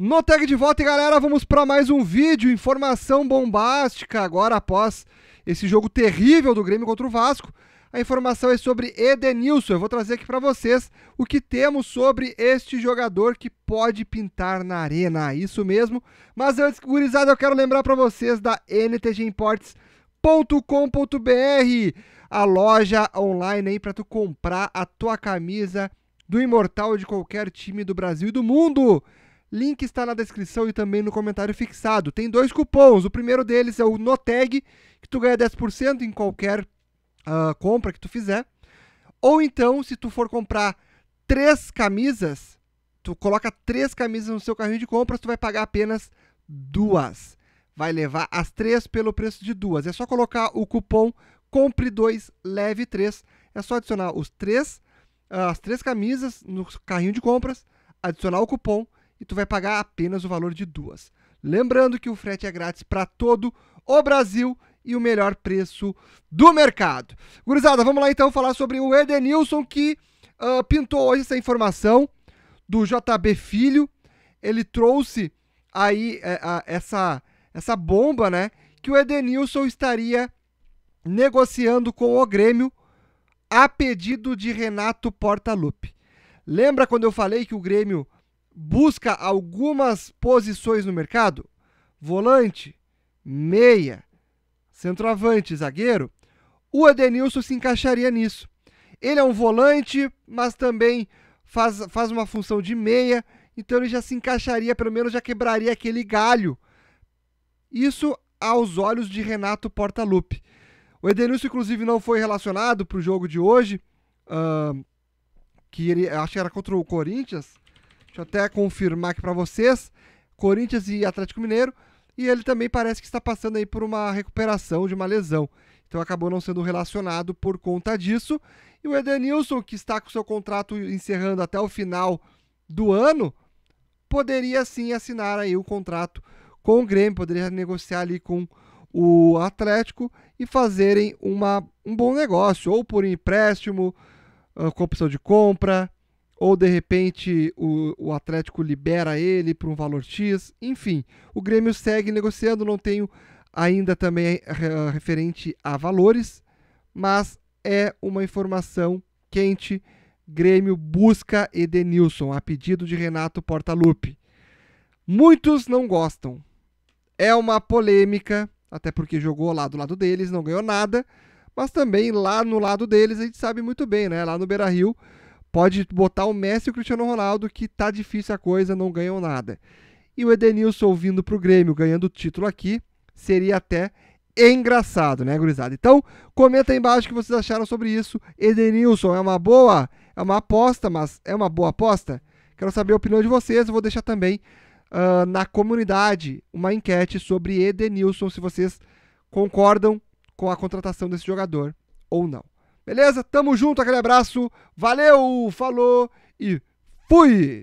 No tag de volta, galera, vamos para mais um vídeo. Informação bombástica agora após esse jogo terrível do Grêmio contra o Vasco. A informação é sobre Edenilson. Eu vou trazer aqui para vocês o que temos sobre este jogador que pode pintar na arena. Isso mesmo. Mas antes, gurizada, eu quero lembrar para vocês da NTG Imports com.br a loja online aí para tu comprar a tua camisa do imortal de qualquer time do Brasil e do mundo. Link está na descrição e também no comentário fixado. Tem dois cupons. O primeiro deles é o Noteg, que tu ganha 10% em qualquer uh, compra que tu fizer. Ou então, se tu for comprar três camisas, tu coloca três camisas no seu carrinho de compras, tu vai pagar apenas duas. Vai levar as três pelo preço de duas. É só colocar o cupom compre 2 leve 3. É só adicionar os três, ah, as três camisas no carrinho de compras, adicionar o cupom e tu vai pagar apenas o valor de duas. Lembrando que o frete é grátis para todo o Brasil e o melhor preço do mercado. Gurizada, vamos lá então falar sobre o Edenilson que uh, pintou hoje essa informação do JB Filho. Ele trouxe aí uh, uh, essa, essa bomba, né? Que o Edenilson estaria negociando com o Grêmio a pedido de Renato Portaluppi. Lembra quando eu falei que o Grêmio busca algumas posições no mercado, volante, meia, centroavante, zagueiro, o Edenilson se encaixaria nisso. Ele é um volante, mas também faz, faz uma função de meia, então ele já se encaixaria, pelo menos já quebraria aquele galho. Isso aos olhos de Renato Portaluppi. O Edenilson, inclusive, não foi relacionado para o jogo de hoje, uh, que ele, acho que era contra o Corinthians, Deixa eu até confirmar aqui para vocês. Corinthians e Atlético Mineiro. E ele também parece que está passando aí por uma recuperação de uma lesão. Então acabou não sendo relacionado por conta disso. E o Edenilson, que está com seu contrato encerrando até o final do ano, poderia sim assinar aí o contrato com o Grêmio, poderia negociar ali com o Atlético e fazerem uma, um bom negócio, ou por empréstimo, ah, com opção de compra, ou de repente o, o Atlético libera ele para um valor X. Enfim, o Grêmio segue negociando, não tenho ainda também eh, eh, referente a valores, mas é uma informação quente. Grêmio busca Edenilson a pedido de Renato Portaluppi. Muitos não gostam. É uma polêmica, até porque jogou lá do lado deles, não ganhou nada, mas também lá no lado deles a gente sabe muito bem, né? Lá no Beira-Rio Pode botar o Messi e o Cristiano Ronaldo, que tá difícil a coisa, não ganham nada. E o Edenilson vindo pro Grêmio, ganhando o título aqui, seria até engraçado, né, gurizada? Então, comenta aí embaixo o que vocês acharam sobre isso. Edenilson, é uma boa? É uma aposta, mas é uma boa aposta? Quero saber a opinião de vocês, eu vou deixar também uh, na comunidade uma enquete sobre Edenilson, se vocês concordam com a contratação desse jogador ou não. Beleza? Tamo junto, aquele abraço. Valeu, falou e fui!